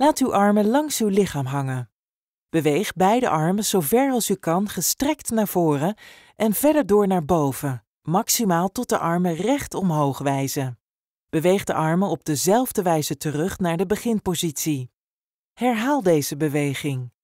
Laat uw armen langs uw lichaam hangen. Beweeg beide armen zo ver als u kan gestrekt naar voren en verder door naar boven, maximaal tot de armen recht omhoog wijzen. Beweeg de armen op dezelfde wijze terug naar de beginpositie. Herhaal deze beweging.